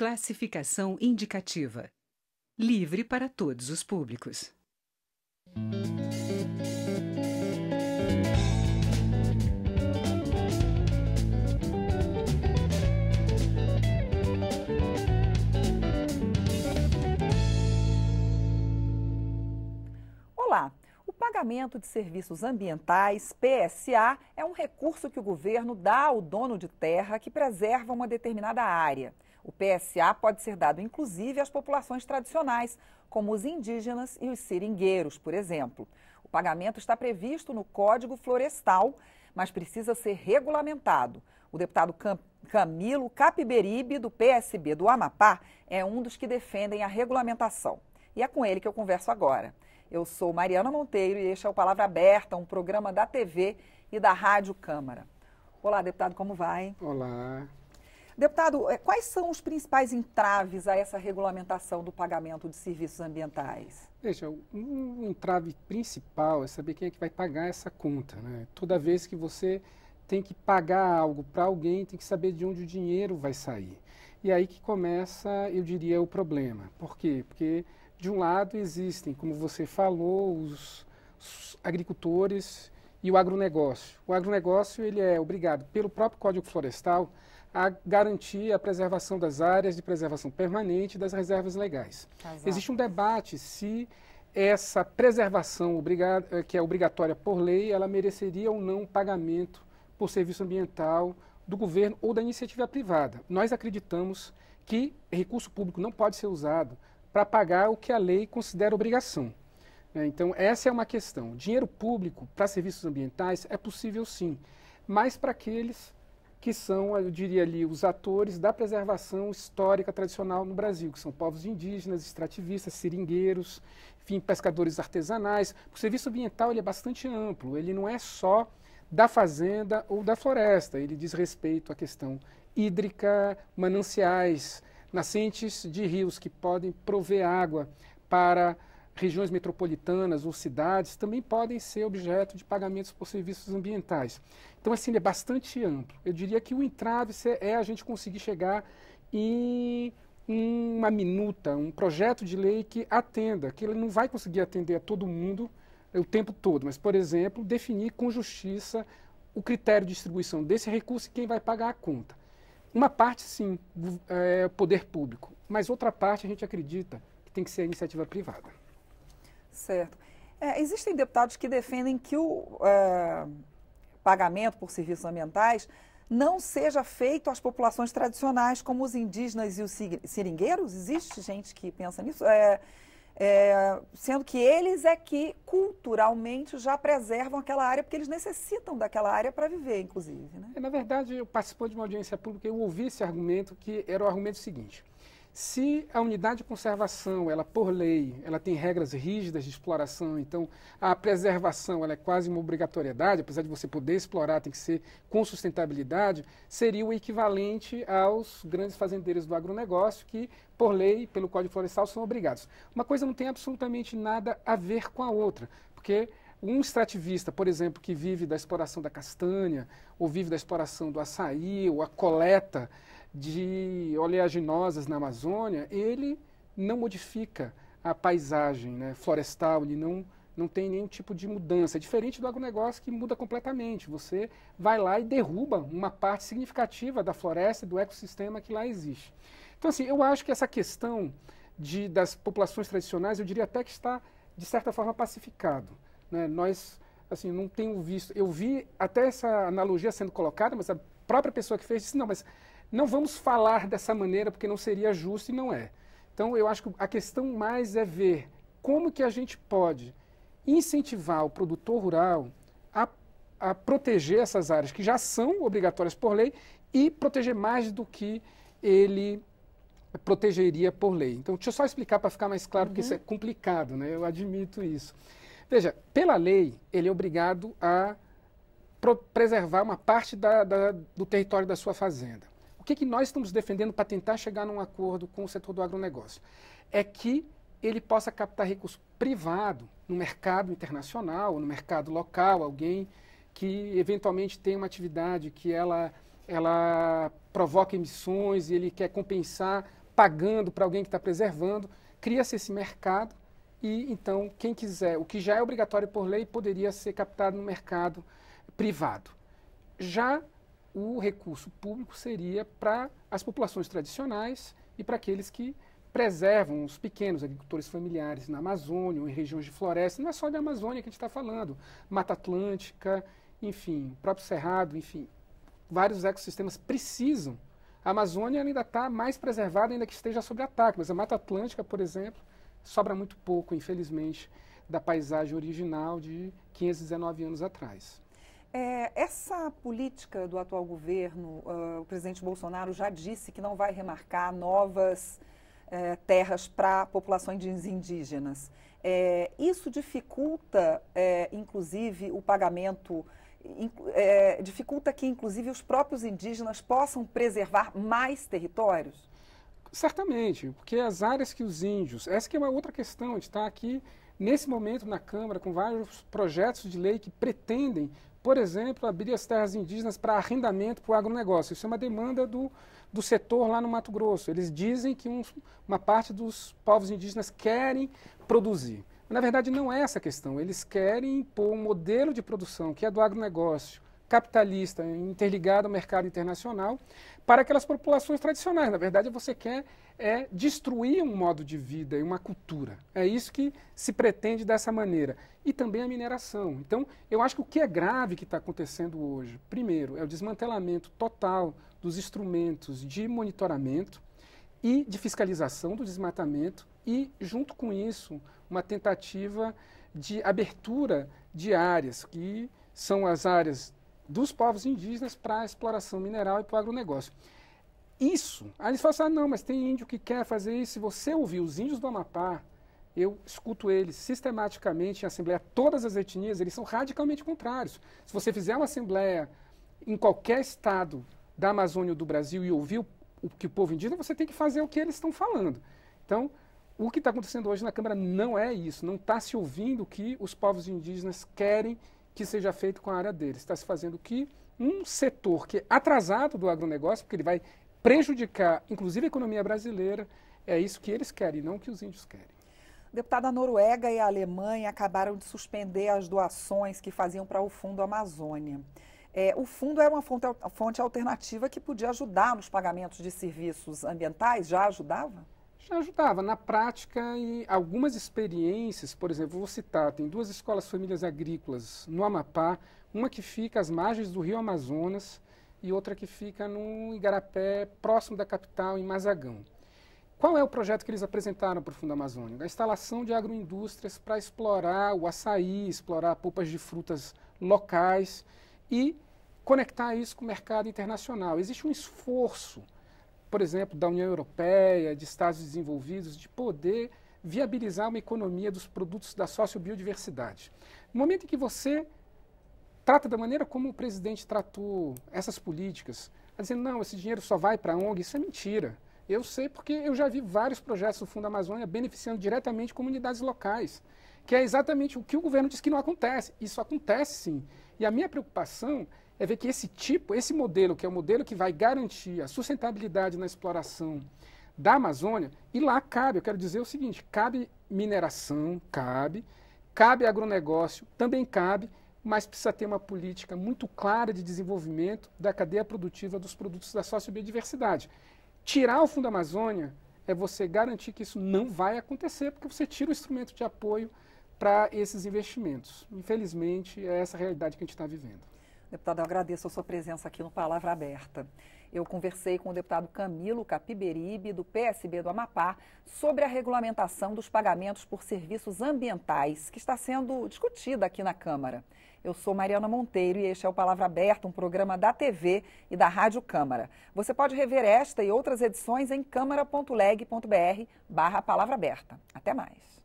Classificação indicativa. Livre para todos os públicos. Olá! O pagamento de serviços ambientais, PSA, é um recurso que o governo dá ao dono de terra que preserva uma determinada área. O PSA pode ser dado inclusive às populações tradicionais, como os indígenas e os seringueiros, por exemplo. O pagamento está previsto no Código Florestal, mas precisa ser regulamentado. O deputado Camilo Capiberibe, do PSB do Amapá, é um dos que defendem a regulamentação. E é com ele que eu converso agora. Eu sou Mariana Monteiro e este é o Palavra Aberta, um programa da TV e da Rádio Câmara. Olá, deputado, como vai? Olá. Deputado, eh, quais são os principais entraves a essa regulamentação do pagamento de serviços ambientais? Veja, um entrave principal é saber quem é que vai pagar essa conta. Né? Toda vez que você tem que pagar algo para alguém, tem que saber de onde o dinheiro vai sair. E aí que começa, eu diria, o problema. Por quê? Porque, de um lado, existem, como você falou, os, agricultores e o agronegócio. O agronegócio ele é obrigado, pelo próprio Código Florestal, a garantir a preservação das áreas de preservação permanente das reservas legais. Tá, exato. Existe um debate se essa preservação eh, que é obrigatória por lei, ela mereceria ou não pagamento por serviço ambiental do governo ou da iniciativa privada. Nós acreditamos que recurso público não pode ser usado para pagar o que a lei considera obrigação. Né? Então, essa é uma questão. Dinheiro público para serviços ambientais é possível sim, mas para aqueles que são, eu diria ali, os atores da preservação histórica tradicional no Brasil, que são povos indígenas, extrativistas, seringueiros, enfim, pescadores artesanais. O serviço ambiental ele é bastante amplo, ele não é só da fazenda ou da floresta, ele diz respeito à questão hídrica, mananciais, nascentes de rios que podem prover água para regiões metropolitanas ou cidades também podem ser objeto de pagamentos por serviços ambientais. Então, assim, é bastante amplo. Eu diria que o entrave é a gente conseguir chegar em uma minuta, um projeto de lei que atenda, que ele não vai conseguir atender a todo mundo eh, o tempo todo, mas, por exemplo, definir com justiça o critério de distribuição desse recurso e quem vai pagar a conta. Uma parte, sim, é poder público, mas outra parte a gente acredita que tem que ser a iniciativa privada. Certo. É, existem deputados que defendem que o é, pagamento por serviços ambientais não seja feito às populações tradicionais, como os indígenas e os seringueiros? Existe gente que pensa nisso? É, é, sendo que eles é que culturalmente já preservam aquela área, porque eles necessitam daquela área para viver, inclusive. Né? É, na verdade, eu participou de uma audiência pública e eu ouvi esse argumento, que era o argumento seguinte. Se a unidade de conservação, ela por lei, ela tem regras rígidas de exploração, então a preservação ela é quase uma obrigatoriedade, apesar de você poder explorar, tem que ser com sustentabilidade, seria o equivalente aos grandes fazendeiros do agronegócio que, por lei, pelo Código Florestal, são obrigados. Uma coisa não tem absolutamente nada a ver com a outra, porque um extrativista, por exemplo, que vive da exploração da castanha, ou vive da exploração do açaí, ou a coleta de oleaginosas na Amazônia, ele não modifica a paisagem né, florestal, ele não, não tem nenhum tipo de mudança. É diferente do agronegócio que muda completamente. Você vai lá e derruba uma parte significativa da floresta e do ecossistema que lá existe. Então, assim, eu acho que essa questão de, das populações tradicionais, eu diria até que está, de certa forma, pacificado. Né? Nós, assim, não tenho visto. Eu vi até essa analogia sendo colocada, mas a própria pessoa que fez disse: não, mas não vamos falar dessa maneira porque não seria justo e não é. Então, eu acho que a questão mais é ver como que a gente pode incentivar o produtor rural a, a proteger essas áreas que já são obrigatórias por lei e proteger mais do que ele protegeria por lei. Então, deixa eu só explicar para ficar mais claro, uhum. porque isso é complicado, né? Eu admito isso. Veja, pela lei, ele é obrigado a preservar uma parte da, da, do território da sua fazenda. O que, é que nós estamos defendendo para tentar chegar num acordo com o setor do agronegócio? É que ele possa captar recurso privado no mercado internacional, no mercado local, alguém que eventualmente tem uma atividade que ela, ela provoca emissões e ele quer compensar pagando para alguém que está preservando. Cria-se esse mercado e então, quem quiser, o que já é obrigatório por lei, poderia ser captado no mercado privado. Já o recurso público seria para as populações tradicionais e para aqueles que preservam os pequenos agricultores familiares na Amazônia ou em regiões de floresta. Não é só da Amazônia que a gente está falando, Mata Atlântica, enfim, próprio Cerrado, enfim. Vários ecossistemas precisam. A Amazônia ainda está mais preservada, ainda que esteja sob ataque, mas a Mata Atlântica, por exemplo, sobra muito pouco, infelizmente, da paisagem original de 519 anos atrás. É, essa política do atual governo, uh, o presidente Bolsonaro já disse que não vai remarcar novas uh, terras para populações indígenas. É, isso dificulta, é, inclusive, o pagamento, in, eh, dificulta que, inclusive, os próprios indígenas possam preservar mais territórios? Certamente, porque as áreas que os índios. Essa que é uma outra questão, a gente está aqui nesse momento na Câmara com vários projetos de lei que pretendem, por exemplo, abrir as terras indígenas para arrendamento para o agronegócio. Isso é uma demanda do, do setor lá no Mato Grosso. Eles dizem que uma parte dos povos indígenas querem produzir. Mas, na verdade, não é essa a questão. Eles querem impor um modelo de produção que é do agronegócio capitalista interligado ao mercado internacional para aquelas populações tradicionais. Na verdade, você quer é destruir um modo de vida e uma cultura. É isso que se pretende dessa maneira. E também a mineração. Então, eu acho que o que é grave que está acontecendo hoje, primeiro, é o desmantelamento total dos instrumentos de monitoramento e de fiscalização do desmatamento e, junto com isso, uma tentativa de abertura de áreas que são as áreas dos povos indígenas para a exploração mineral e para o agronegócio. Isso, aí eles falam assim, ah, não, mas tem índio que quer fazer isso. Se você ouvir os índios do Amapá, eu escuto eles sistematicamente em assembleia, todas as etnias, eles são radicalmente contrários. Se você fizer uma assembleia em qualquer estado da Amazônia ou do Brasil e ouvir o, o que o povo indígena, você tem que fazer o que eles estão falando. Então, o que está acontecendo hoje na Câmara não é isso, não está se ouvindo o que os povos indígenas querem que seja feito com a área deles. Está se fazendo que um setor que é atrasado do agronegócio, porque ele vai prejudicar, inclusive, a economia brasileira, é isso que eles querem, não que os índios querem. Deputada, a Noruega e a Alemanha acabaram de suspender as doações que faziam para o Fundo Amazônia. É, o fundo era uma fonte, fonte alternativa que podia ajudar nos pagamentos de serviços ambientais, já ajudava? já ajudava na prática e algumas experiências, por exemplo, vou citar, tem duas escolas famílias agrícolas no Amapá, uma que fica às margens do Rio Amazonas e outra que fica no Igarapé, próximo da capital, em Mazagão. Qual é o projeto que eles apresentaram para o Fundo Amazônico? A instalação de agroindústrias para explorar o açaí, explorar polpas de frutas locais e conectar isso com o mercado internacional. Existe um esforço por exemplo, da União Europeia, de Estados desenvolvidos, de poder viabilizar uma economia dos produtos da sociobiodiversidade. No momento em que você trata da maneira como o presidente tratou essas políticas, tá dizendo, não, esse dinheiro só vai para a ONG, isso é mentira. Eu sei porque eu já vi vários projetos do Fundo Amazônia beneficiando diretamente comunidades locais que é exatamente o que o governo diz que não acontece. Isso acontece sim. E a minha preocupação é ver que esse tipo, esse modelo, que é o modelo que vai garantir a sustentabilidade na exploração da Amazônia, e lá cabe, eu quero dizer o seguinte, cabe mineração, cabe, cabe agronegócio, também cabe, mas precisa ter uma política muito clara de desenvolvimento da cadeia produtiva dos produtos da sociobiodiversidade. Tirar o Fundo Amazônia é você garantir que isso não vai acontecer, porque você tira o instrumento de apoio para esses investimentos. Infelizmente, é essa a realidade que a gente está vivendo. Deputado, eu agradeço a sua presença aqui no Palavra Aberta. Eu conversei com o deputado Camilo Capiberibe, do PSB do Amapá, sobre a regulamentação dos pagamentos por serviços ambientais, que está sendo discutida aqui na Câmara. Eu sou Mariana Monteiro e este é o Palavra Aberta, um programa da TV e da Rádio Câmara. Você pode rever esta e outras edições em câmara.leg.br barra Palavra Aberta. Até mais.